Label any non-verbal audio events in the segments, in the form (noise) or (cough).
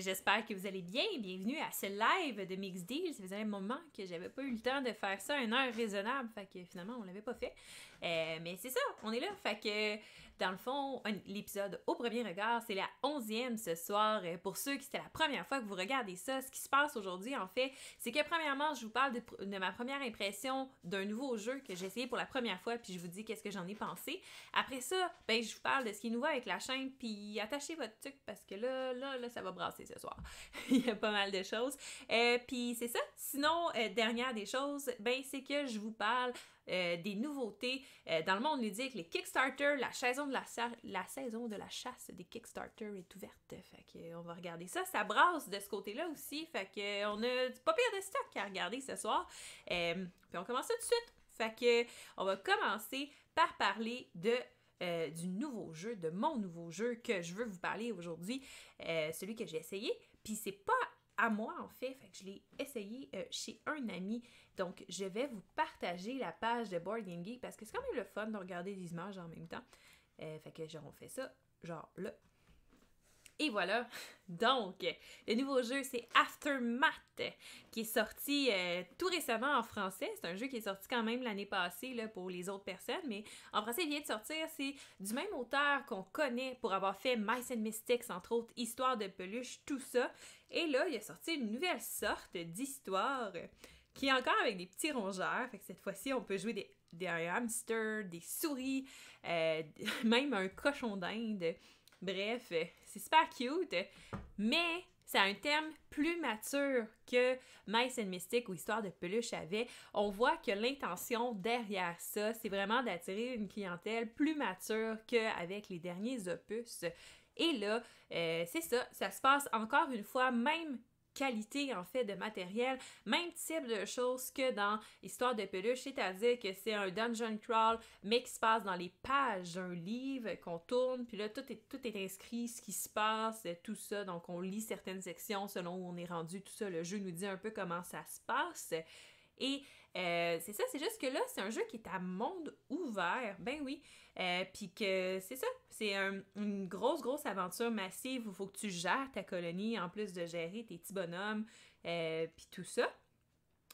J'espère que vous allez bien. Bienvenue à ce live de Mix Deal. Ça faisait un moment que j'avais pas eu le temps de faire ça une heure raisonnable. Fait que finalement, on l'avait pas fait. Euh, mais c'est ça, on est là. Fait que dans le fond, l'épisode au premier regard, c'est la onzième ce soir. Euh, pour ceux qui c'était la première fois que vous regardez ça, ce qui se passe aujourd'hui, en fait, c'est que premièrement, je vous parle de, ma première impression d'un nouveau jeu que j'ai essayé pour la première fois, puis je vous dis qu'est-ce que j'en ai pensé. Après ça, ben, je vous parle de ce qui est nouveau avec la chaîne, puis attachez votre truc parce que là, là, là, ça va brasser ce soir. (laughs) Il y a pas mal de choses. Euh, puis c'est ça. Sinon, euh, dernière des choses, ben, c'est que je vous parle euh, des nouveautés euh, dans le monde ludique, les Kickstarter, la saison de la, la, saison de la chasse des Kickstarter est ouverte. Fait que euh, on va regarder ça. Ça brasse de ce côté-là aussi. Fait que on a pas pire de stock à regarder ce soir. puis on commence ça tout de suite. Fait que on va commencer par parler de du nouveau jeu, de mon nouveau jeu que je veux vous parler aujourd'hui, celui que j'ai essayé. Puis c'est pas à moi en fait, fait que je l'ai essayé euh, chez un ami. Donc je vais vous partager la page de Board Game Geek parce que c'est quand même le fun de regarder des images en même temps. Euh, fait que genre on fait ça, genre là. Et voilà. (laughs) Donc, le nouveau jeu, c'est Aftermath, qui est sorti euh, tout récemment en français. C'est un jeu qui est sorti quand même l'année passée là, pour les autres personnes, mais en français, il vient de sortir. C'est du même auteur qu'on connaît pour avoir fait Mice and Mystics, entre autres, Histoire de peluche, tout ça. Et là, il a sorti une nouvelle sorte d'histoire qui est encore avec des petits rongeurs. Fait que cette fois-ci, on peut jouer des, des hamsters, des souris, euh, (laughs) même un cochon d'Inde. Bref, c'est super cute, mais c'est un terme plus mature que Mice and Mystic ou Histoire de peluche avait. On voit que l'intention derrière ça, c'est vraiment d'attirer une clientèle plus mature qu'avec les derniers opus et là, euh, c'est ça, ça se passe encore une fois, même qualité en fait de matériel, même type de choses que dans Histoire de peluche, c'est-à-dire que c'est un dungeon crawl, mais qui se passe dans les pages d'un livre qu'on tourne, puis là tout est, tout est inscrit, ce qui se passe, euh, tout ça, donc on lit certaines sections selon où on est rendu, tout ça, le jeu nous dit un peu comment ça se passe. Et euh, c'est ça, c'est juste que là, c'est un jeu qui est à monde ouvert, ben oui. Euh, Puis que c'est ça, c'est une grosse, grosse aventure massive où il faut que tu gères ta colonie en plus de gérer tes petits bonhommes, euh, puis tout ça.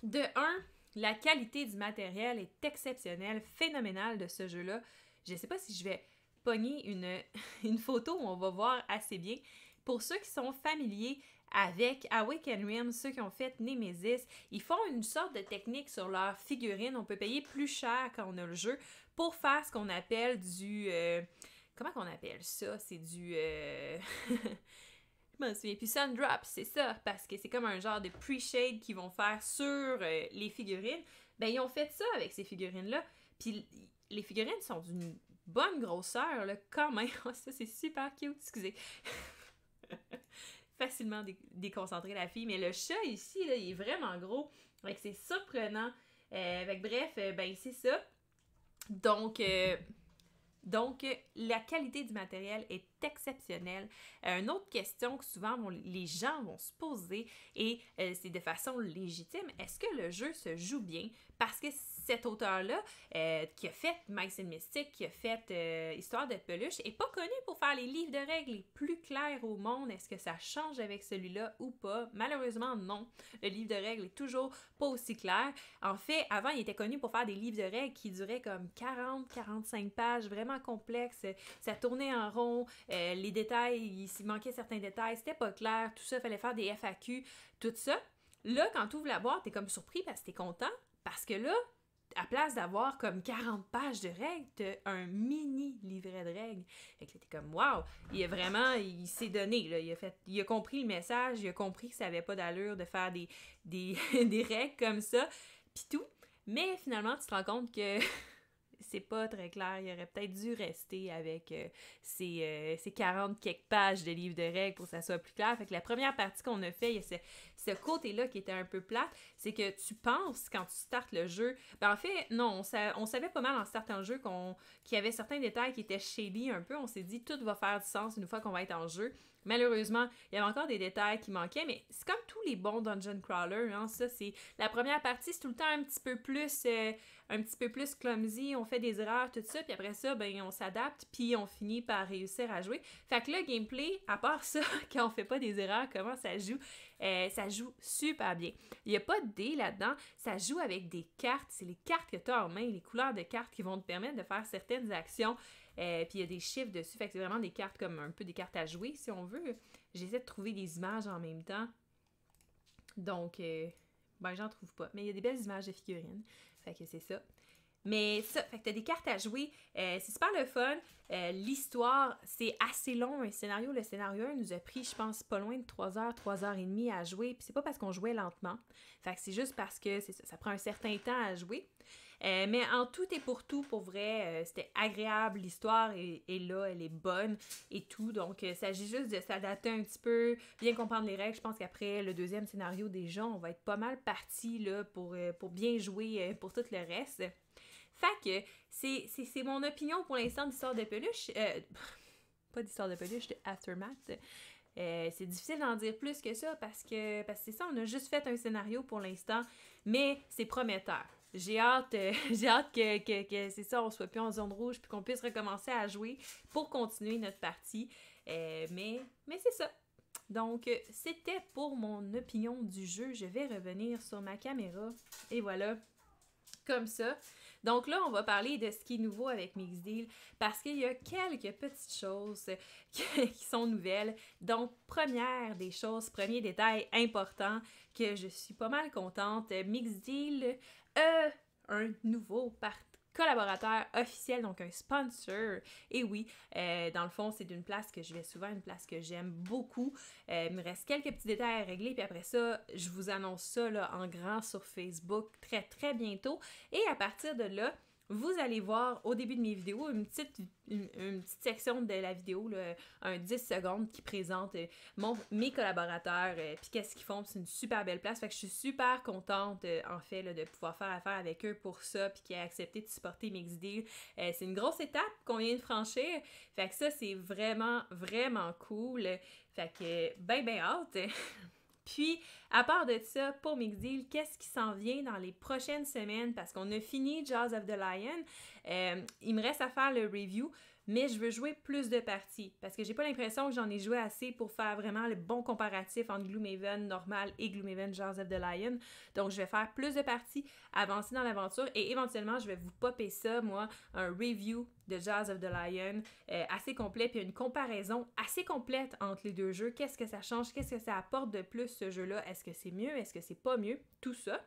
De un, la qualité du matériel est exceptionnelle, phénoménale de ce jeu-là. Je sais pas si je vais pogner une, (laughs) une photo où on va voir assez bien. Pour ceux qui sont familiers avec Awaken Rim, ceux qui ont fait Nemesis. Ils font une sorte de technique sur leurs figurines. On peut payer plus cher quand on a le jeu pour faire ce qu'on appelle du... Euh, comment qu'on appelle ça? C'est du... Comment euh, (laughs) Je m'en souviens. Puis Sun Drop, c'est ça, parce que c'est comme un genre de pre-shade qu'ils vont faire sur euh, les figurines. Ben, ils ont fait ça avec ces figurines-là. Puis les figurines sont d'une bonne grosseur, là, quand même. (laughs) ça, c'est super cute, excusez. (laughs) facilement déconcentrer la fille. Mais le chat ici, là, il est vraiment gros. avec c'est surprenant. Euh, avec bref, euh, ben, c'est ça. Donc, euh, donc, la qualité du matériel est exceptionnel. Euh, une autre question que souvent les gens vont se poser, et euh, c'est de façon légitime, est-ce que le jeu se joue bien? Parce que cet auteur-là, euh, qui a fait Mice and Mystic, qui a fait Histoire de peluche, n'est pas connu pour faire les livres de règles les plus clairs au monde. Est-ce que ça change avec celui-là ou pas? Malheureusement, non. Le livre de règles est toujours pas aussi clair. En fait, avant, il était connu pour faire des livres de règles qui duraient comme 40-45 pages, vraiment complexes. Ça tournait en rond. Euh, les détails, il manquait certains détails, c'était pas clair, tout ça, fallait faire des FAQ, tout ça. Là, quand tu ouvres la boîte, t'es comme surpris parce que t'es content, parce que là, à place d'avoir comme 40 pages de règles, t'as un mini livret de règles. Fait que t'es comme, wow, il a vraiment, il s'est donné, Il a, fait, il a compris le message, il a compris que ça avait pas d'allure de faire des, des, (laughs) des règles comme ça, pis tout. Mais finalement, tu te rends compte que (laughs) c'est pas très clair. Il aurait peut-être dû rester avec ces, euh, 40 euh, quelques pages de livres de règles pour que ça soit plus clair. Fait que la première partie qu'on a fait, il y a ce, côté-là qui était un peu plate, c'est que tu penses quand tu startes le jeu. Ben, en fait, non, on, savait pas mal en startant le jeu qu'on, qu'il y avait certains détails qui étaient shady un peu. On s'est dit tout va faire du sens une fois qu'on va être en jeu. Malheureusement, il y avait encore des détails qui manquaient, mais c'est comme tous les bons dungeon Crawler. Hein, ça c'est la première partie, c'est tout le temps un petit peu plus euh, un petit peu plus clumsy, on fait des erreurs tout ça, puis après ça ben on s'adapte, puis on finit par réussir à jouer. Fait que le gameplay, à part ça, (laughs) quand on fait pas des erreurs, comment ça joue euh, ça joue super bien. Il n'y a pas de dés là-dedans, ça joue avec des cartes, c'est les cartes que tu as en main, les couleurs de cartes qui vont te permettre de faire certaines actions. Euh, puis il y a des chiffres dessus. Fait que c'est vraiment des cartes comme un peu des cartes à jouer, si on veut. J'essaie de trouver des images en même temps. Donc, euh, ben, j'en trouve pas. Mais il y a des belles images de figurines. Fait que c'est ça. Mais ça, fait que t'as des cartes à jouer, euh, c'est super le fun. L'histoire, c'est assez long, un scénario. Le scénario 1 nous a pris, je pense, pas loin de 3 heures, 3 heures et demie à jouer. Puis c'est pas parce qu'on jouait lentement. Fait que c'est juste parce que ça prend un certain temps à jouer. Euh, mais en tout et pour tout, pour vrai, euh, c'était agréable. L'histoire et là, elle est bonne et tout. Donc, il euh, s'agit juste de s'adapter un petit peu, bien comprendre les règles. Je pense qu'après le deuxième scénario, des gens, on va être pas mal parti là, pour, pour bien jouer pour tout le reste. Fait que c'est mon opinion pour l'instant d'histoire de peluche. (laughs) pas d'histoire de peluche, de Aftermath. c'est difficile d'en dire plus que ça parce que c'est parce que ça, on a juste fait un scénario pour l'instant, mais c'est prometteur j'ai hâte, euh, (laughs) que, c'est ça, on soit plus en zone rouge, puis qu'on puisse recommencer à jouer pour continuer notre partie. Euh, mais mais c'est ça. Donc, euh, c'était pour mon opinion du jeu. Je vais revenir sur ma caméra. Et voilà, comme ça. Donc là, on va parler de ce qui est nouveau avec Mixdeal parce qu'il y a quelques petites choses (laughs) qui sont nouvelles. Donc, première des choses, premier détail important que je suis pas mal contente, Mixdeal euh, un nouveau partenaire collaborateur officiel, donc un sponsor. Et oui, euh, dans le fond, c'est d'une place que je vais souvent, une place que j'aime beaucoup. Euh, il me reste quelques petits détails à régler, puis après ça, je vous annonce ça en grand sur Facebook très très bientôt. Et à partir de là, vous allez voir au début de mes vidéos une petite, une, petite section de la vidéo, là, un 10 secondes qui présente euh, mon, mes collaborateurs, et euh, puis qu'est-ce qu'ils font. C'est une super belle place. Fait que je suis super contente, euh, en fait, de pouvoir faire affaire avec eux pour ça, puis qui a accepté de supporter mes idées. c'est une grosse étape qu'on vient de franchir. Fait que ça, c'est vraiment, vraiment cool. Fait que, ben, ben hâte. (laughs) Puis, à part de ça, pour Mixdeal, qu'est-ce qui s'en vient dans les prochaines semaines? Parce qu'on a fini Jaws of the Lion. Euh, il me reste à faire le review mais je veux jouer plus de parties parce que j'ai pas l'impression que j'en ai joué assez pour faire vraiment le bon comparatif entre Gloomhaven normal et Gloomhaven Jazz of the Lion. Donc je vais faire plus de parties, avancer dans l'aventure et éventuellement je vais vous popper ça moi un review de Jazz of the Lion euh, assez complet puis une comparaison assez complète entre les deux jeux. Qu'est-ce que ça change Qu'est-ce que ça apporte de plus ce jeu-là Est-ce que c'est mieux Est-ce que c'est pas mieux Tout ça.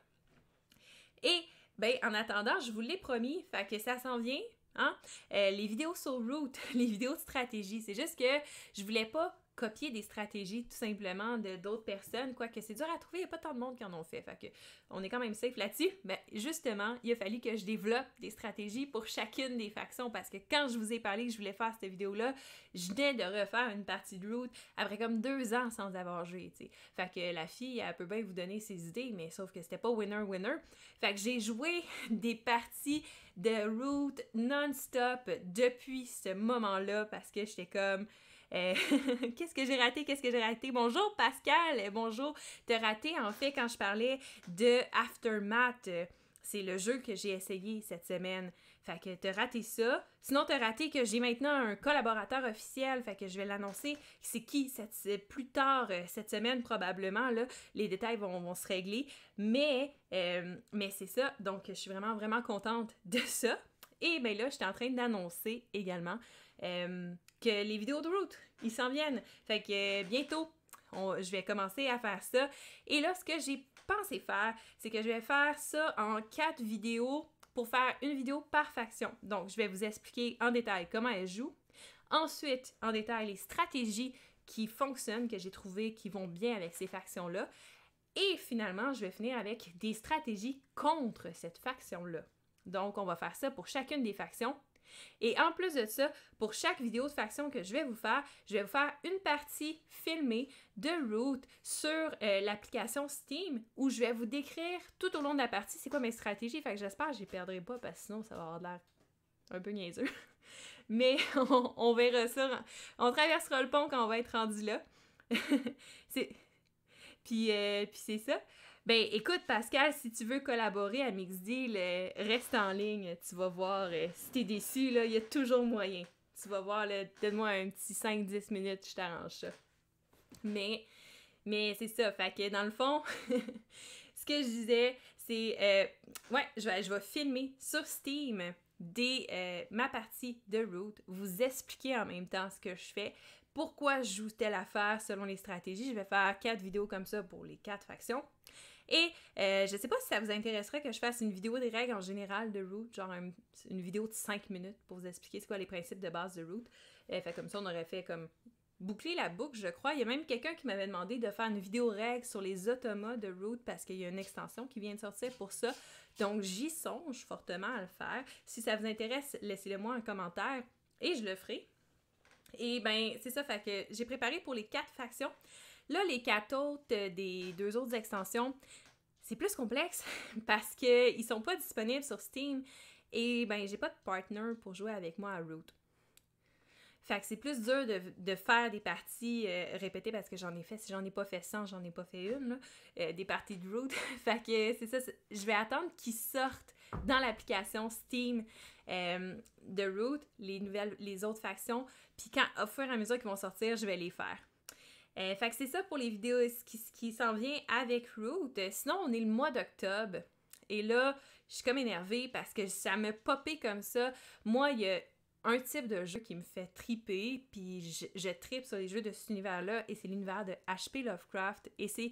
Et ben en attendant, je vous l'ai promis, fait que ça s'en vient. Hein? Euh, les vidéos sur route, (laughs) les vidéos de stratégie, c'est juste que je voulais pas copier des stratégies tout simplement de d'autres personnes, quoique c'est dur à trouver, il n'y a pas tant de monde qui en ont fait. Fait que on est quand même safe là-dessus. Mais justement, il a fallu que je développe des stratégies pour chacune des factions parce que quand je vous ai parlé que je voulais faire cette vidéo-là, je venais de refaire une partie de route après comme deux ans sans avoir joué. sais. Fait que la fille, elle peut bien vous donner ses idées, mais sauf que c'était pas winner-winner. Fait que j'ai joué (laughs) des parties de route non-stop depuis ce moment-là parce que j'étais comme euh, (laughs) qu'est-ce que j'ai raté? Qu'est-ce que j'ai raté? Bonjour Pascal! Euh, bonjour! T'as raté en fait quand je parlais de Aftermath. Euh, c'est le jeu que j'ai essayé cette semaine. Fait que t'as raté ça. Sinon, t'as raté que j'ai maintenant un collaborateur officiel. Fait que je vais l'annoncer. C'est qui C'est plus tard cette semaine, probablement. les détails vont, se régler. Mais, mais c'est ça. Donc, je suis vraiment, vraiment contente de (laughs) ça. Et bien là, j'étais en train d'annoncer également que les vidéos de route, ils s'en viennent. Fait que euh, bientôt, je vais commencer à faire ça. Et là, ce que j'ai pensé faire, c'est que je vais faire ça en quatre vidéos pour faire une vidéo par faction. Donc, je vais vous expliquer en détail comment elle joue. Ensuite, en détail, les stratégies qui fonctionnent, que j'ai trouvées, qui vont bien avec ces factions-là. Et finalement, je vais finir avec des stratégies contre cette faction-là. Donc, on va faire ça pour chacune des factions et en plus de ça, pour chaque vidéo de faction que je vais vous faire, je vais vous faire une partie filmée de route sur euh, l'application Steam où je vais vous décrire tout au long de la partie c'est quoi mes stratégies. Fait que j'espère que je les perdrai pas parce que sinon ça va avoir l'air un peu niaiseux. (laughs) Mais (laughs) on, verra ça. On traversera le pont quand on va être rendu là. (laughs) Euh, puis c'est ça. Ben écoute, Pascal, si tu veux collaborer à MixDeal, euh, reste en ligne. Tu vas voir, si euh, si t'es déçu, il y a toujours moyen. Tu vas voir, donne-moi un petit 5-10 minutes, je t'arrange ça. Mais, mais c'est ça, fait que dans le fond, (laughs) ce que je disais, c'est. Euh, ouais, je vais, je vais filmer sur Steam ma partie de route, vous expliquer en même temps ce que je fais, pourquoi je joue telle affaire selon les stratégies. Je vais faire quatre vidéos comme ça pour les quatre factions. Et je euh, je sais pas si ça vous intéresserait que je fasse une vidéo des règles en général de Root, genre une vidéo de 5 minutes pour vous expliquer ce quoi les principes de base de Root. Euh, fait comme ça, on aurait fait comme boucler la boucle, je crois. Il y a même quelqu'un qui m'avait demandé de faire une vidéo règle sur les automas de Root parce qu'il y a une extension qui vient de sortir pour ça. Donc j'y songe fortement à le faire. Si ça vous intéresse, laissez-le moi un commentaire et je le ferai. Et ben c'est ça, fait que j'ai préparé pour les quatre factions. Là, les quatre autres euh, des deux autres extensions, c'est plus complexe (laughs) parce qu'ils sont pas disponibles sur Steam et ben j'ai pas de partner pour jouer avec moi à Root. Fait que c'est plus dur de, de, faire des parties euh, répétées parce que j'en ai fait, si j'en ai pas fait 100, j'en ai pas fait une, euh, des parties de route. (laughs) fait que c'est ça, je vais attendre qu'ils sortent dans l'application Steam de Root les nouvelles, les autres factions. Puis quand, au fur et à mesure qu'ils vont sortir, je vais les faire. Euh, fait que c'est ça pour les vidéos qui, s'en vient avec Root. Euh, sinon, on est le mois d'octobre. Et là, je suis comme énervée parce que ça m'a popé comme ça. Moi, il y a un type de jeu qui me fait triper, puis je, tripe sur les jeux de cet univers-là, et c'est l'univers de HP Lovecraft. Et c'est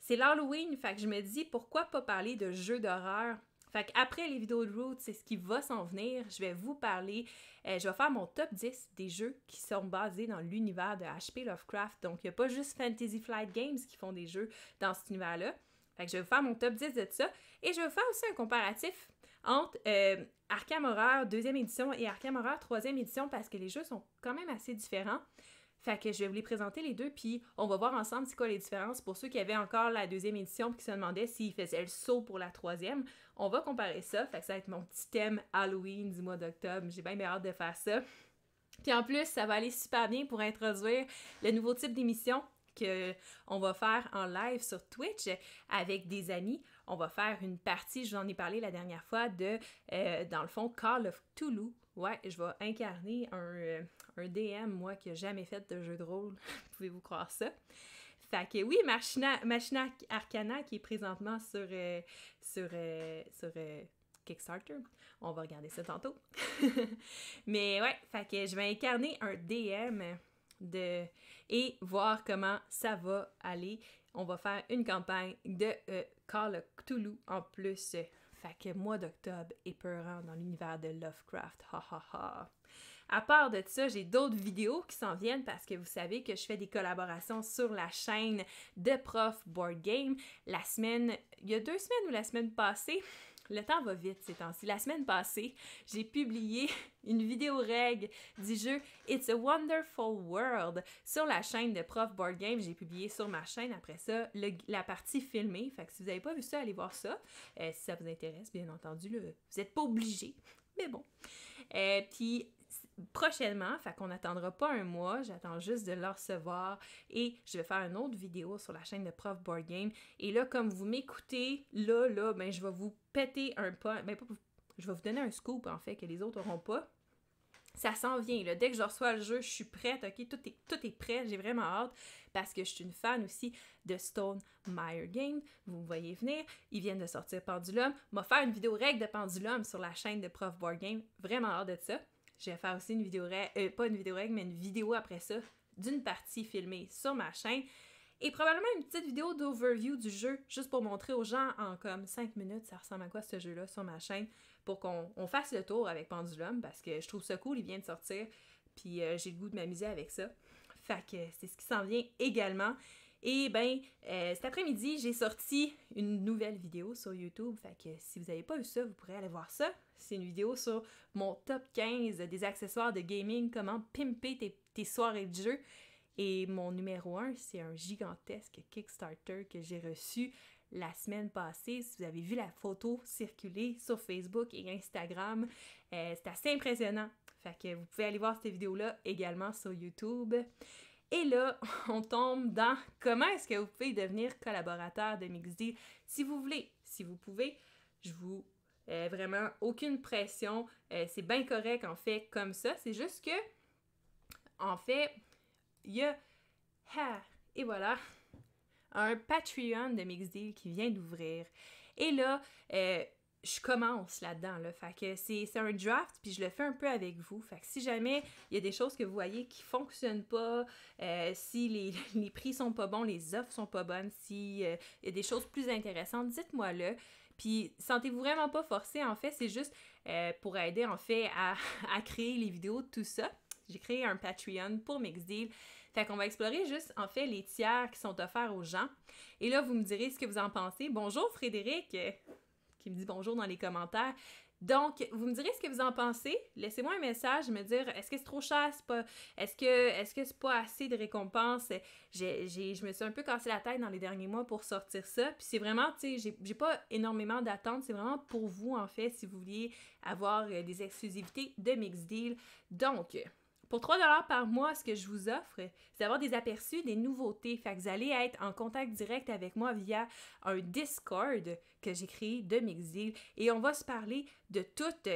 c'est l'Halloween, fait que je me dis pourquoi pas parler de jeux d'horreur fait après les vidéos de route, c'est ce qui va s'en venir. Je vais vous parler, euh, je vais faire mon top 10 des jeux qui sont basés dans l'univers de HP Lovecraft. Donc, il n'y a pas juste Fantasy Flight Games qui font des jeux dans cet univers-là. Fait que je vais vous faire mon top 10 de ça. Et je vais vous faire aussi un comparatif entre euh, Arkham Horror 2e édition et Arkham Horror 3e édition parce que les jeux sont quand même assez différents. Fait que je vais vous les présenter les deux, puis on va voir ensemble c'est quoi les différences. Pour ceux qui avaient encore la deuxième édition, et qui se demandaient s'ils faisaient le saut pour la troisième, on va comparer ça. Fait ça va être mon petit thème Halloween du mois d'octobre. J'ai bien hâte de faire ça. Puis en plus, ça va aller super bien pour introduire le nouveau type d'émission qu'on va faire en live sur Twitch avec des amis. On va faire une partie, je vous en ai parlé la dernière fois, de, euh, dans le fond, Call of Toulouse. Ouais, je vais incarner un, euh, un DM, moi, qui n'a jamais fait de jeu de rôle. (laughs) Pouvez-vous croire ça? Fait que oui, Machina, Machina Arcana qui est présentement sur, euh, sur, euh, euh, Kickstarter. On va regarder ça tantôt. (laughs) Mais ouais, fait que je vais incarner un DM de et voir comment ça va aller. On va faire une campagne de Call of Cthulhu en plus. Fait que mois d'octobre épeurant dans l'univers de Lovecraft. Ha ha ha. À part de ça, j'ai d'autres vidéos qui s'en viennent parce que vous savez que je fais des collaborations sur la chaîne de Prof Board Game. La semaine, il y a deux semaines ou la semaine passée, le temps va vite ces temps-ci. La semaine passée, j'ai publié (laughs) une vidéo règle du jeu It's a Wonderful World sur la chaîne de Prof Board Game. J'ai publié sur ma chaîne après ça la partie filmée. Fait que si vous n'avez pas vu ça, allez voir ça. Euh, si ça vous intéresse, bien entendu, vous n'êtes pas obligé. Mais bon. Euh, puis prochainement, fait qu'on n'attendra pas un mois, j'attends juste de le recevoir et je vais faire une autre vidéo sur la chaîne de Prof Board Game. Et là, comme vous m'écoutez, là, là, ben je vais vous péter un pas, ben, je vais vous donner un scoop en fait que les autres n'auront pas. Ça s'en vient, là. Dès que je reçois le jeu, je suis prête, ok? Tout est, tout est prêt, j'ai vraiment hâte parce que je suis une fan aussi de Stone Meyer Games. Vous me voyez venir, ils viennent de sortir Pendulum. M'a fait une vidéo règle de Pendulum sur la chaîne de Prof Board Game. Vraiment hâte de ça je vais faire aussi une vidéo, euh, pas une vidéo règle, mais une vidéo après ça d'une partie filmée sur ma chaîne. Et probablement une petite vidéo d'overview du jeu, juste pour montrer aux gens en comme 5 minutes, ça ressemble à quoi ce jeu-là sur ma chaîne, pour qu'on fasse le tour avec Pendulum, parce que je trouve ça cool, il vient de sortir, puis euh, j'ai le goût de m'amuser avec ça. Fait que c'est ce qui s'en vient également. Et ben, euh, cet après-midi, j'ai sorti une nouvelle vidéo sur YouTube. Fait que si vous n'avez pas vu ça, vous pourrez aller voir ça. C'est une vidéo sur mon top 15 des accessoires de gaming, comment pimper tes, soirées de jeu. Et mon numéro 1, c'est un gigantesque Kickstarter que j'ai reçu la semaine passée. Si vous avez vu la photo circuler sur Facebook et Instagram, euh, c'est assez impressionnant. Fait que vous pouvez aller voir cette vidéo-là également sur YouTube. Et là, (laughs) on tombe dans comment est-ce que vous pouvez devenir collaborateur de MixDeal, si vous voulez, si vous pouvez. Je vous euh, vraiment aucune pression, euh, c'est bien correct en fait comme ça. C'est juste que en fait, il y a et voilà un Patreon de Mixdeal qui vient d'ouvrir. Et là, euh, je commence là-dedans. Là. Fait que c'est un draft, puis je le fais un peu avec vous. Fait que si jamais il y a des choses que vous voyez qui fonctionnent pas, euh, si les, (laughs) les, prix sont pas bons, les offres sont pas bonnes, si euh, il y a des choses plus intéressantes, dites-moi-le. Puis sentez-vous vraiment pas forcé, en fait, c'est juste euh, pour aider en fait à, (laughs) à créer les vidéos, tout ça. J'ai créé un Patreon pour Mixdeal. Fait qu'on va explorer juste, en fait, les tiers qui sont offerts aux gens. Et là, vous me direz ce que vous en pensez. Bonjour Frédéric! qui me dit bonjour dans les commentaires. Donc, vous me direz ce que vous en pensez. Laissez-moi un message, me dire est-ce que c'est trop cher, est-ce que est-ce que c'est pas assez de récompenses. je me suis un peu cassé la tête dans les derniers mois pour sortir ça. Puis c'est vraiment, tu sais, j'ai pas énormément d'attentes. C'est vraiment pour vous en fait, si vous vouliez avoir euh, des exclusivités de Mix Deal. Donc, pour 3 par mois, ce que je vous offre, c'est d'avoir des aperçus des nouveautés. Fait que vous allez être en contact direct avec moi via un Discord que j'ai créé de Mixdeal et on va se parler de toutes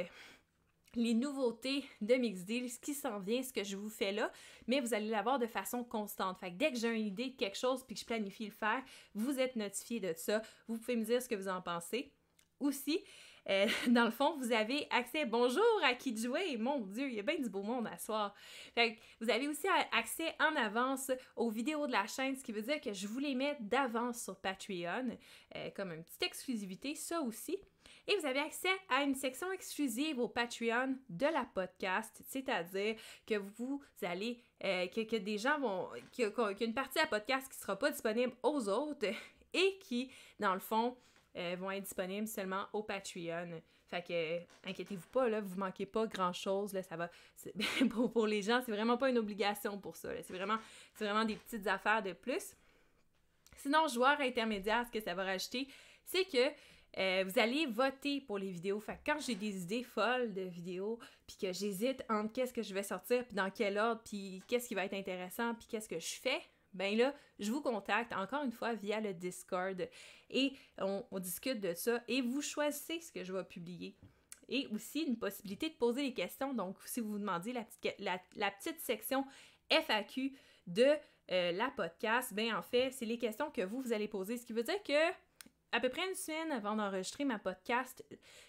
les nouveautés de Mixdeal, ce qui s'en vient, ce que je vous fais là, mais vous allez l'avoir de façon constante. Fait que dès que j'ai une idée de quelque chose puis que je planifie le faire, vous êtes notifié de ça. Vous pouvez me dire ce que vous en pensez. Aussi, euh, (laughs) dans le fond, vous avez accès, bonjour à qui de jouer, mon Dieu, il y a bien du beau monde à soir. vous avez aussi accès en avance aux vidéos de la chaîne, ce qui veut dire que je vous les mets d'avance sur Patreon, euh, comme une petite exclusivité, ça aussi. Et vous avez accès à une section exclusive au Patreon de la podcast, c'est-à-dire que vous allez, euh, que, des gens vont, qu'une partie de la podcast qui ne sera pas disponible aux autres (laughs) et qui, dans le fond, euh, vont être disponibles seulement au Patreon. Fait que, euh, inquiétez-vous pas, là, vous manquez pas grand-chose, là, ça va... (laughs) pour, les gens, c'est vraiment pas une obligation pour ça, C'est vraiment, vraiment des petites affaires de plus. Sinon, joueur intermédiaire, ce que ça va rajouter, c'est que euh, vous allez voter pour les vidéos. Fait que quand j'ai des idées folles de vidéos, puis que j'hésite entre qu'est-ce que je vais sortir, puis dans quel ordre, puis qu'est-ce qui va être intéressant, puis qu'est-ce que je fais, ben là, je vous contacte encore une fois via le Discord et on, discute de ça et vous choisissez ce que je vais publier et aussi une possibilité de poser des questions. Donc, si vous vous demandez la petite, la, petite section FAQ de euh, la podcast, ben en fait, c'est les questions que vous, vous allez poser. Ce qui veut dire que à peu près une semaine avant d'enregistrer ma podcast,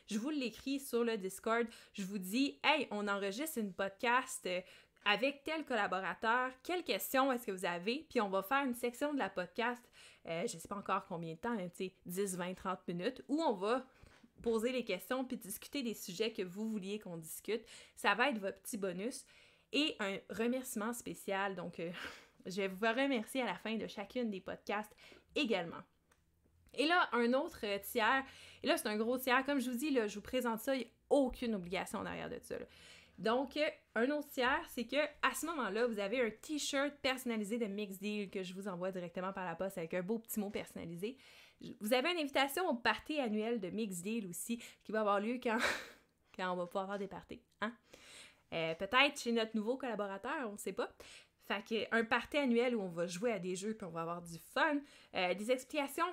je vous l'écris sur le Discord. Je vous dis, hey, on enregistre une podcast euh, avec tel collaborateur, quelles questions est-ce que vous avez, puis on va faire une section de la podcast, euh, je ne sais pas encore combien de temps, 10, 20, 30 minutes, où on va poser les questions puis discuter des sujets que vous vouliez qu'on discute. Ça va être votre petit bonus et un remerciement spécial. Donc, euh, (laughs) je vais vous remercier à la fin de chacune des podcasts également. Et là, un autre tiers, et là, c'est un gros tiers. Comme je vous dis, là, je vous présente ça, il n'y a aucune obligation derrière de ça. Donc, un autre tiers, c'est que à ce moment-là, vous avez un t-shirt personnalisé de MixDeal Deal que je vous envoie directement par la poste avec un beau petit mot personnalisé. Vous avez une invitation au party annuel de MixDeal Deal aussi qui va avoir lieu quand, (laughs) quand on va pouvoir avoir des parties. Hein? Euh, peut-être chez notre nouveau collaborateur, on ne sait pas. Fait que un party annuel où on va jouer à des jeux puis on va avoir du fun, euh, des explications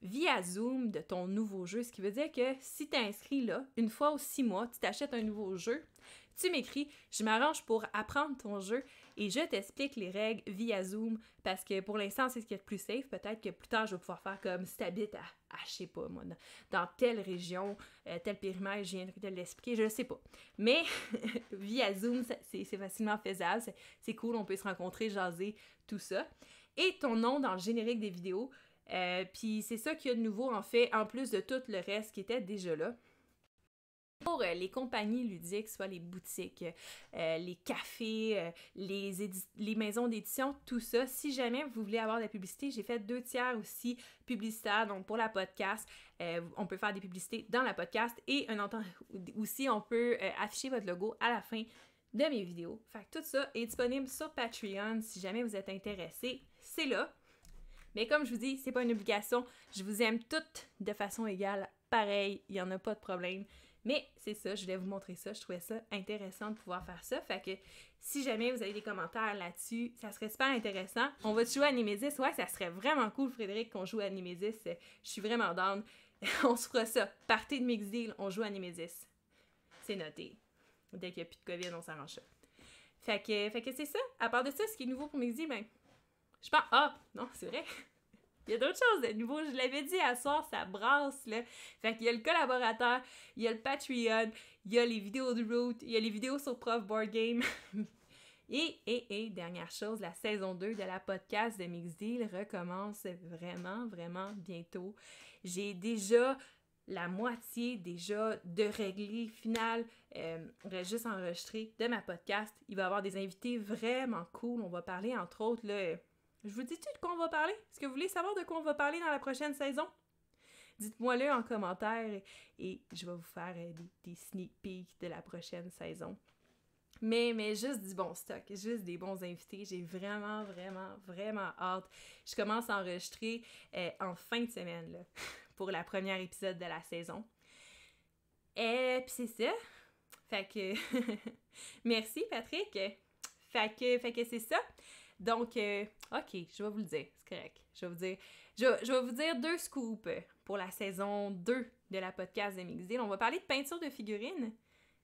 via Zoom de ton nouveau jeu, ce qui veut dire que si tu inscrit là, une fois ou six mois, tu t'achètes un nouveau jeu tu m'écris, je m'arrange pour apprendre ton jeu et je t'explique les règles via Zoom parce que pour l'instant, c'est ce qui est le plus safe. Peut-être que plus tard, je vais pouvoir faire comme si tu habites à, je sais pas, moi, dans telle région, euh, tel périmètre, je viens de l'expliquer, je sais pas. Mais (laughs) via Zoom, c'est facilement faisable, c'est cool, on peut se rencontrer, jaser, tout ça. Et ton nom dans le générique des vidéos. Euh, puis c'est ça qu'il y a de nouveau, en fait, en plus de tout le reste qui était déjà là. Pour euh, les compagnies ludiques, soit les boutiques, euh, euh, les cafés, les, maisons d'édition, tout ça, si jamais vous voulez avoir de la publicité, j'ai fait deux tiers aussi publicitaires, donc pour la podcast, on peut faire des publicités dans la podcast et un aussi on peut afficher votre logo à la fin de mes vidéos. Fait que tout ça est disponible sur Patreon si jamais vous êtes intéressé. C'est là. Mais comme je vous dis, c'est pas une obligation. Je vous aime toutes de façon égale. Pareil, il n'y en a pas de problème. Mais c'est ça, je voulais vous montrer ça. Je trouvais ça intéressant de pouvoir faire ça. Fait que si jamais vous avez des commentaires là-dessus, ça serait super intéressant. On va jouer à Nemesis. Ouais, ça serait vraiment cool, Frédéric, qu'on joue à Nemesis. Je suis vraiment down. (laughs) on se fera ça. Partez de Mix on joue à Nemesis. C'est noté. Dès qu'il n'y a plus de COVID, on s'arrange ça. Fait que, c'est ça. À part de ça, ce qui est nouveau pour Mixed ben. Je pense. Ah! Non, c'est vrai! Il y a d'autres choses de nouveau. Je l'avais dit à soir, ça brasse, là. Fait qu'il y a le collaborateur, il y a le Patreon, il y a les vidéos de route, il y a les vidéos sur Prof Board Game. (laughs) et, et, et, dernière chose, la saison 2 de la podcast de Mix Deal recommence vraiment, vraiment bientôt. J'ai déjà la moitié déjà de réglé final euh, juste enregistré de ma podcast. Il va y avoir des invités vraiment cool. On va parler entre autres là, je vous dis-tu de quoi on va parler? Est-ce que vous voulez savoir de quoi on va parler dans la prochaine saison? Dites-moi-le en commentaire et je vais vous faire euh, des, sneak peeks de la prochaine saison. Mais, mais juste du bon stock, juste des bons invités. J'ai vraiment, vraiment, vraiment hâte. Je commence à enregistrer euh, en fin de semaine (laughs) pour la première épisode de la saison. Et euh, puis c'est ça. Fait que... (laughs) Merci Patrick. Fait que, fait que c'est ça. Donc, euh, ok, je vais vous le dire, c'est correct. Je vais vous dire, je, vais vous dire deux scoops pour la saison 2 de la podcast de On va parler de peinture de figurines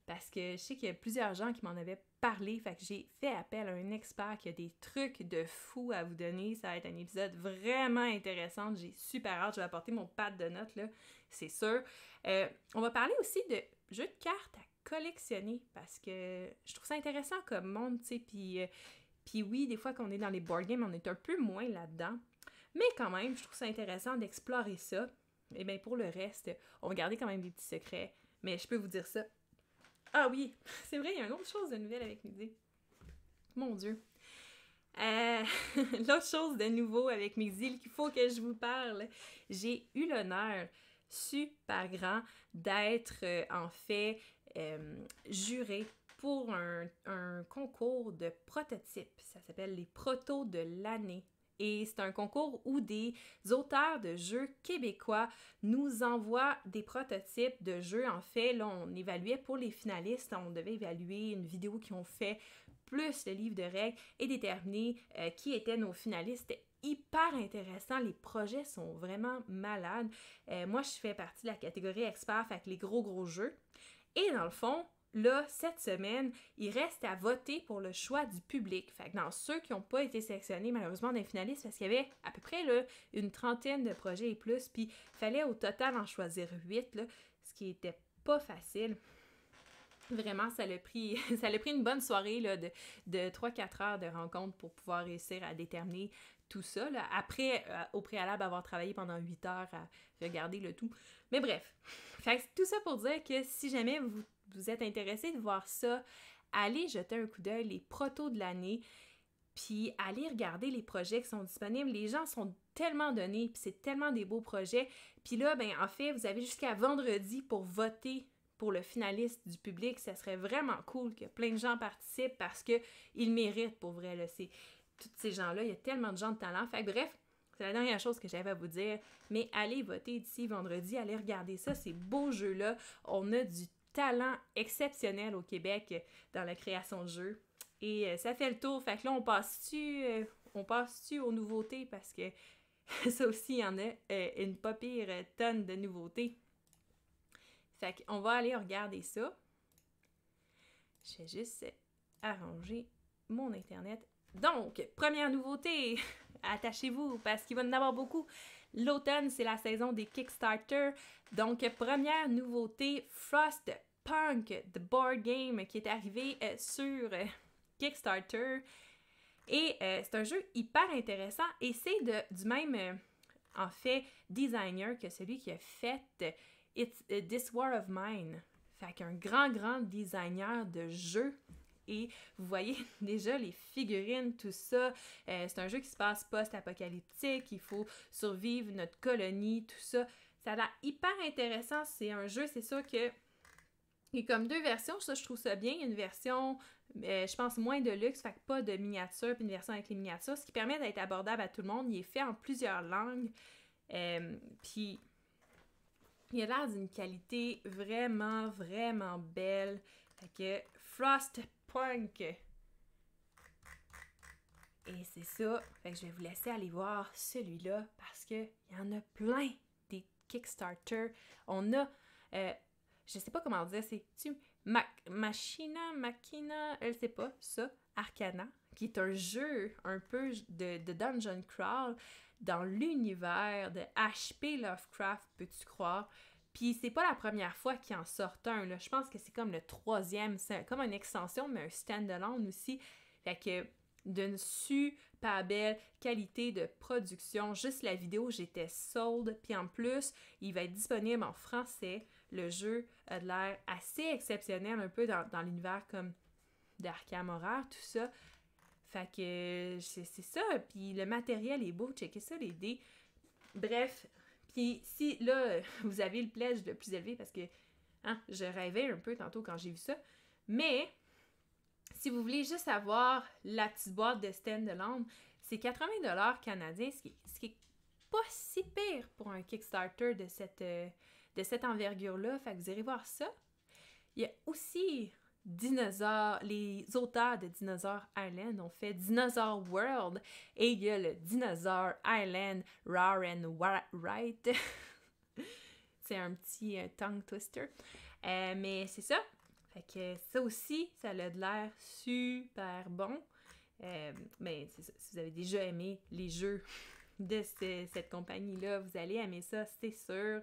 parce que je sais qu'il y a plusieurs gens qui m'en avaient parlé, fait que j'ai fait appel à un expert qui a des trucs de fou à vous donner. Ça va être un épisode vraiment intéressant. J'ai super hâte. Je vais apporter mon pad de notes là, c'est sûr. Euh, on va parler aussi de jeux de cartes à collectionner parce que je trouve ça intéressant comme monde, tu sais, puis euh, puis oui, des fois, qu'on est dans les board games, on est un peu moins là-dedans. Mais quand même, je trouve ça intéressant d'explorer ça. Et eh bien, pour le reste, on va garder quand même des petits secrets. Mais je peux vous dire ça. Ah oui, (laughs) c'est vrai, il y a une autre chose de nouvelle avec Midi. Mon Dieu. Euh, (laughs) l'autre chose de nouveau avec îles qu'il faut que je vous parle, j'ai eu l'honneur super grand d'être euh, en fait euh, juré pour un, concours de prototypes. Ça s'appelle les protos de l'année. Et c'est un concours où des auteurs de jeux québécois nous envoient des prototypes de jeux. En fait, là, on évaluait pour les finalistes, on devait évaluer une vidéo qu'ils ont fait, plus le livre de règles, et déterminer euh, qui étaient nos finalistes hyper intéressant. Les projets sont vraiment malades. Euh, moi, je fais partie de la catégorie expert, avec les gros, gros jeux. Et dans le fond, là, cette semaine, il reste à voter pour le choix du public. Fait que dans ceux qui n'ont pas été sélectionnés, malheureusement, des finalistes, parce qu'il y avait à peu près une trentaine de projets et plus, puis il fallait au total en choisir huit, ce qui n'était pas facile. Vraiment, ça l'a pris, (laughs) ça pris une bonne soirée là, de, de 3-4 heures de rencontre pour pouvoir réussir à déterminer tout ça, après euh, au préalable avoir travaillé pendant 8 heures à regarder le tout. Mais bref, fait, tout ça pour dire que si jamais vous vous êtes intéressé de voir ça, allez jeter un coup d'œil les protos de l'année, puis allez regarder les projets qui sont disponibles. Les gens sont tellement donnés, puis c'est tellement des beaux projets. Puis là, ben en fait, vous avez jusqu'à vendredi pour voter pour le finaliste du public. Ça serait vraiment cool que plein de gens participent parce qu'ils méritent pour vrai. Là, tous ces gens-là, il y a tellement de gens de talent. Fait que, bref, c'est la dernière chose que j'avais à vous dire. Mais allez voter d'ici vendredi, allez regarder ça, ces beaux jeux-là. On a du talent exceptionnel au Québec euh, dans la création de jeux. Et euh, ça fait le tour. Fait que là, on passe-tu euh, on passe aux nouveautés parce que (laughs) ça aussi, il y en a une pas pire tonne de nouveautés. Fait qu'on va aller regarder ça. J'ai juste arrangé mon Internet. Donc, première nouveauté, (laughs) attachez-vous parce qu'il va en avoir beaucoup. L'automne, c'est la saison des Kickstarter. Donc, première nouveauté, Frost Punk, The Board Game, qui est arrivé euh, sur euh, Kickstarter. Et euh, c'est un jeu hyper intéressant et c'est du même, en fait, designer que celui qui a fait It's, This War of Mine. Fait qu'un grand, grand designer de jeu et vous voyez (laughs) déjà les figurines, tout ça. Euh, c'est un jeu qui se passe post-apocalyptique, il faut survivre notre colonie, tout ça. Ça a l'air hyper intéressant, c'est un jeu, c'est sûr que... Il y a comme deux versions, ça je trouve ça bien. une version, euh, je pense, moins de luxe, fait que pas de miniature, puis une version avec les miniatures, ce qui permet d'être abordable à tout le monde. Il est fait en plusieurs langues. Euh, puis il a l'air d'une qualité vraiment, vraiment belle. que Frost et c'est ça. je vais vous laisser aller voir celui-là parce qu'il y en a plein des Kickstarter. On a, euh, je sais pas comment dire, c'est-tu Machina, Machina, elle sais pas, ça, Arcana, qui est un jeu un peu de dungeon crawl dans l'univers de HP Lovecraft, peux-tu croire? Puis c'est pas la première fois qu'il en sort un, là. Je pense que c'est comme le troisième, c'est comme une extension, mais un stand-alone aussi. Fait que d'une super belle qualité de production. Juste la vidéo, j'étais sold. Puis en plus, il va être disponible en français. Le jeu a de l'air assez exceptionnel, un peu dans, l'univers comme d'Arkham Horror, tout ça. Fait que c'est ça. Puis le matériel est beau. Checkez ça, les dés. Bref, si là, (laughs) vous avez le pledge le plus élevé parce que hein, je rêvais un peu tantôt quand j'ai vu ça. Mais si vous voulez juste avoir la petite boîte de stand c'est 80 canadiens, ce qui, ce est pas si pire pour un Kickstarter de cette, euh, de cette envergure-là. Fait que vous irez voir ça. Il y a aussi dinosaures, les auteurs de Dinosaur Island ont fait Dinosaur World et il y a le Dinosaur Island Rare and Right. (laughs) c'est un petit euh, tongue twister. Euh, mais c'est ça. Fait que ça aussi, ça a de l'air super bon. Euh, mais si vous avez déjà aimé les jeux de cette compagnie-là, vous allez aimer ça, c'est sûr.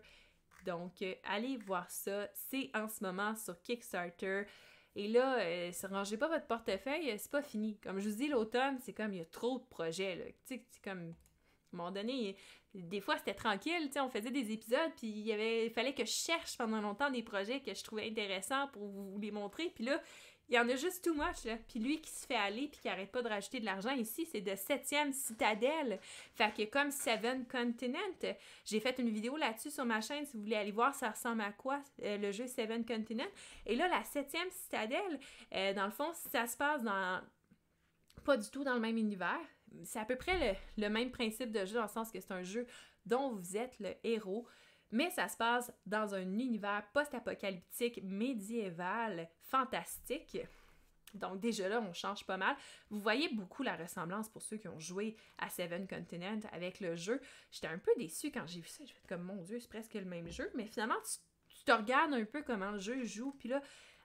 Donc, allez voir ça. C'est en ce moment sur Kickstarter. Et là, euh, si rangez pas votre portefeuille, euh, c'est pas fini. Comme je vous dis, l'automne, c'est comme il y a trop de projets. Là. C'est comme à un moment donné, des fois c'était tranquille, on faisait des épisodes, puis il y avait, fallait que je cherche pendant longtemps des projets que je trouvais intéressants pour vous les montrer. Puis là, il y en a juste too much, là. Puis lui qui se fait aller puis qui arrête pas de rajouter de l'argent ici, c'est de septième citadelle. Fait que comme Seven Continent, j'ai fait une vidéo là-dessus sur ma chaîne si vous voulez aller voir ça ressemble à quoi euh, le jeu Seven Continent. Et là, la septième citadelle, euh, dans le fond, ça se passe dans pas du tout dans le même univers. C'est à peu près le, le même principe de jeu, dans le sens que c'est un jeu dont vous êtes le héros. Mais ça se passe dans un univers post-apocalyptique médiéval fantastique. Donc déjà là, on change pas mal. Vous voyez beaucoup la ressemblance pour ceux qui ont joué à Seven Continent avec le jeu. J'étais un peu déçue quand j'ai vu ça. J'ai fait comme, mon Dieu, c'est presque le même jeu. Mais finalement, tu, tu, te regardes un peu comment le jeu joue. Puis là,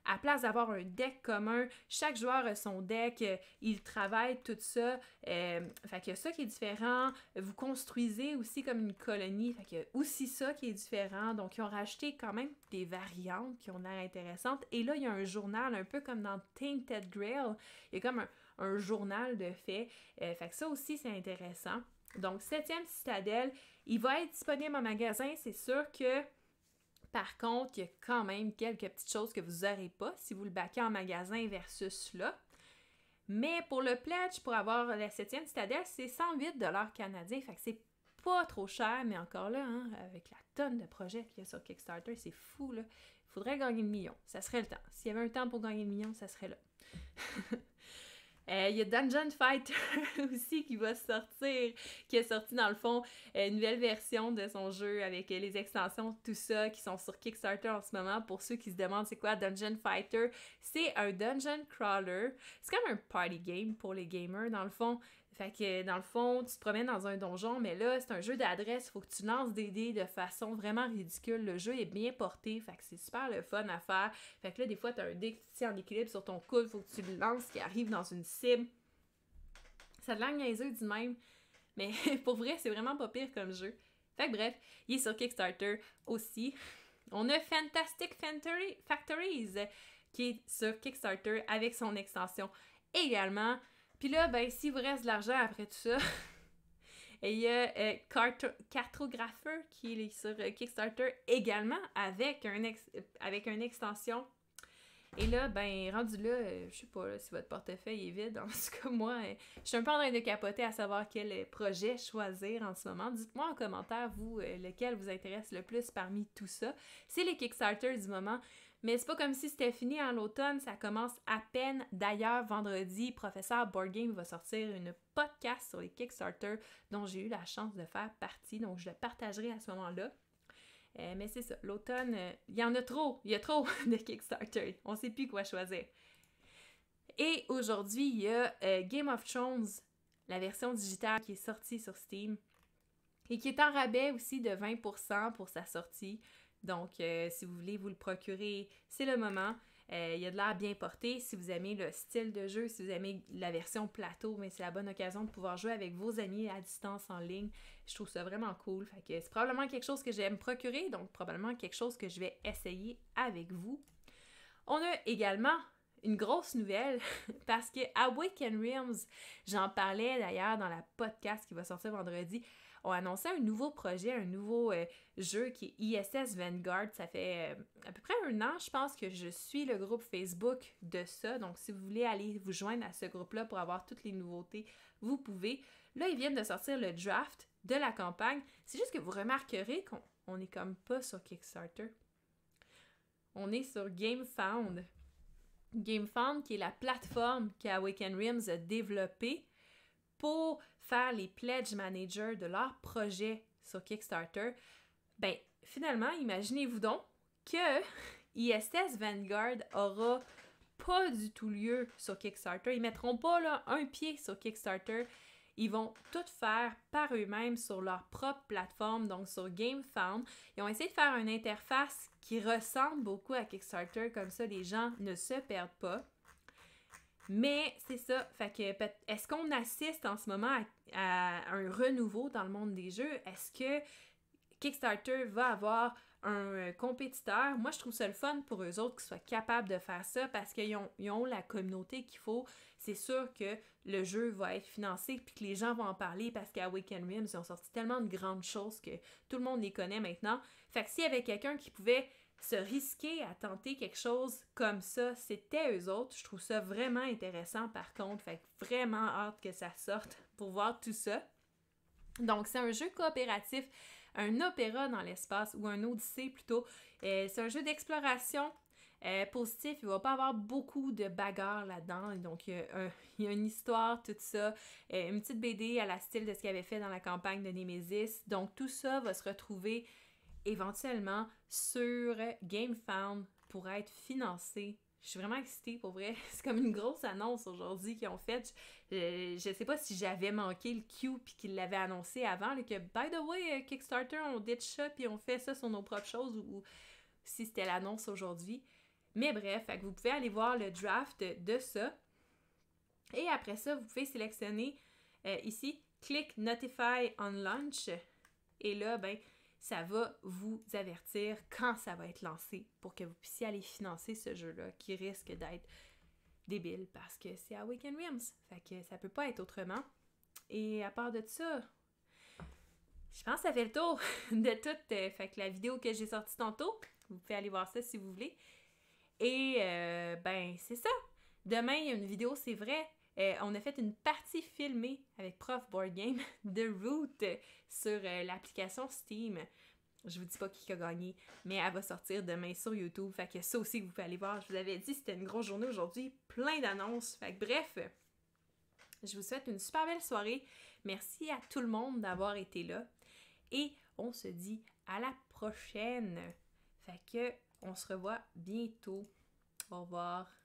à place d'avoir un deck commun, chaque joueur a son deck, euh, il travaille tout ça. Euh, qu'il fait a ça qui est différent. Vous construisez aussi comme une colonie. Fait que aussi ça qui est différent. Donc, ils ont racheté quand même des variantes qui ont l'air intéressantes. Et là, il y a un journal, un peu comme dans Tainted Grail. Il y a comme un, journal de faits. Euh, fait que ça aussi, c'est intéressant. Donc, septième citadelle, il va être disponible en magasin. C'est sûr que par contre, il y a quand même quelques petites choses que vous n'aurez pas si vous le baquez en magasin versus là. Mais pour le pledge, pour avoir la septième e citadelle, c'est 108 canadiens. Fait que c'est pas trop cher, mais encore là, hein, avec la tonne de projets qu'il y a sur Kickstarter, c'est fou. Il faudrait gagner un million. Ça serait le temps. S'il y avait un temps pour gagner un million, ça serait là. (laughs) Euh, il y a Dungeon Fighter (laughs) aussi qui va sortir, qui a sorti dans le fond euh, une nouvelle version de son jeu avec euh, les extensions, tout ça, qui sont sur Kickstarter en ce moment. Pour ceux qui se demandent c'est quoi Dungeon Fighter, c'est un dungeon crawler. C'est comme un party game pour les gamers dans le fond. Fait que dans le fond, tu te promènes dans un donjon, mais là, c'est un jeu d'adresse, faut que tu lances des dés de façon vraiment ridicule. Le jeu est bien porté, fait que c'est super le fun à faire. Fait que là, des fois, t'as un dé qui tient en équilibre sur ton coude, faut que tu le lances qui arrive dans une cible. Ça te les œufs du même, mais (laughs) pour vrai, c'est vraiment pas pire comme jeu. Fait que bref, il est sur Kickstarter aussi. On a Fantastic Factories qui est sur Kickstarter avec son extension également. Puis là, ben, s'il vous reste de l'argent après tout ça, (laughs) il y a euh, Cartographer qui est sur euh, Kickstarter également avec, un euh, avec une extension. Et là, ben, rendu là, je sais pas si votre portefeuille est vide. (laughs) En tout cas, moi, je suis un peu en train de capoter à savoir quel projet choisir en ce moment. Dites-moi en commentaire, vous, lequel vous intéresse le plus parmi tout ça. C'est les Kickstarter du moment. Mais c'est pas comme si c'était fini en l'automne, ça commence à peine. D'ailleurs, vendredi, professeur Board Game va sortir une podcast sur les Kickstarter dont j'ai eu la chance de faire partie, donc je le partagerai à ce moment-là. Euh, mais c'est ça, l'automne, euh, il y en a trop, il y a trop (laughs) de Kickstarter, on sait plus quoi choisir. Et aujourd'hui, il y a euh, Game of Thrones, la version digitale qui est sortie sur Steam et qui est en rabais aussi de 20% pour sa sortie. Donc, euh, si vous voulez vous le procurer, c'est le moment. Euh, il y a de l'air bien porté. Si vous aimez le style de jeu, si vous aimez la version plateau, mais c'est la bonne occasion de pouvoir jouer avec vos amis à distance en ligne. Je trouve ça vraiment cool. c'est probablement quelque chose que j'aime procurer, donc probablement quelque chose que je vais essayer avec vous. On a également une grosse nouvelle (laughs) parce que Awaken Realms, j'en parlais d'ailleurs dans la podcast qui va sortir vendredi, ont annoncé un nouveau projet, un nouveau euh, jeu qui est ISS Vanguard. Ça fait euh, à peu près un an, je pense, que je suis le groupe Facebook de ça. Donc, si vous voulez aller vous joindre à ce groupe-là pour avoir toutes les nouveautés, vous pouvez. Là, ils viennent de sortir le draft de la campagne. C'est juste que vous remarquerez qu'on n'est comme pas sur Kickstarter. On est sur GameFound. GameFound qui est la plateforme qu'Awaken Rims a développée pour faire les pledge managers de leur projet sur Kickstarter, ben finalement, imaginez-vous donc que ISS (laughs) Vanguard aura pas du tout lieu sur Kickstarter. Ils mettront pas là, un pied sur Kickstarter. Ils vont tout faire par eux-mêmes sur leur propre plateforme, donc sur GameFound. Ils ont essayé de faire une interface qui ressemble beaucoup à Kickstarter, comme ça les gens ne se perdent pas. Mais c'est ça, fait que est-ce qu'on assiste en ce moment à, un renouveau dans le monde des jeux? Est-ce que Kickstarter va avoir un euh, compétiteur? Moi, je trouve ça le fun pour eux autres qui soient capables de faire ça parce qu'ils ont, la communauté qu'il faut. C'est sûr que le jeu va être financé puis que les gens vont en parler parce qu'à Weekend Rims, ils ont sorti tellement de grandes choses que tout le monde les connaît maintenant. Fait que s'il y avait quelqu'un qui pouvait se risquer à tenter quelque chose comme ça, c'était eux autres. Je trouve ça vraiment intéressant par contre. Fait vraiment hâte que ça sorte pour voir tout ça. Donc, c'est un jeu coopératif, un opéra dans l'espace ou un odyssée plutôt. Euh, c'est un jeu d'exploration euh, positif. Il va pas avoir beaucoup de bagarres là-dedans. Donc, il y, a une histoire, tout ça. Euh, une petite BD à la style de ce qu'il avait fait dans la campagne de Nemesis. Donc, tout ça va se retrouver éventuellement sur GameFound pour être financé je suis vraiment excitée pour vrai. (laughs) C'est comme une grosse annonce aujourd'hui qu'ils ont faite. Je, ne sais pas si j'avais manqué le Q puis qu'ils l'avaient annoncé avant, que by the way, euh, Kickstarter, on dit ça puis on fait ça sur nos propres choses ou, si c'était l'annonce aujourd'hui. Mais bref, vous pouvez aller voir le draft de ça. Et après ça, vous pouvez sélectionner euh, ici, click Notify on Launch. Et là, ben, ça va vous avertir quand ça va être lancé pour que vous puissiez aller financer ce jeu-là qui risque d'être débile parce que c'est à Weekend Fait que ça peut pas être autrement. Et à part de ça, je pense que ça fait le tour (laughs) de tout. Euh, fait la vidéo que j'ai sortie tantôt, vous pouvez aller voir ça si vous voulez. Et euh, ben, c'est ça. Demain, il y a une vidéo, c'est vrai. Euh, on a fait une partie filmée avec Prof Board Game The (laughs) Root sur euh, l'application Steam. Je vous dis pas qui a gagné, mais elle va sortir demain sur YouTube. Fait que ça aussi vous pouvez aller voir. Je vous avais dit, c'était une grosse journée aujourd'hui, plein d'annonces. Fait que bref, je vous souhaite une super belle soirée. Merci à tout le monde d'avoir été là. Et on se dit à la prochaine. Fait que on se revoit bientôt. Au revoir.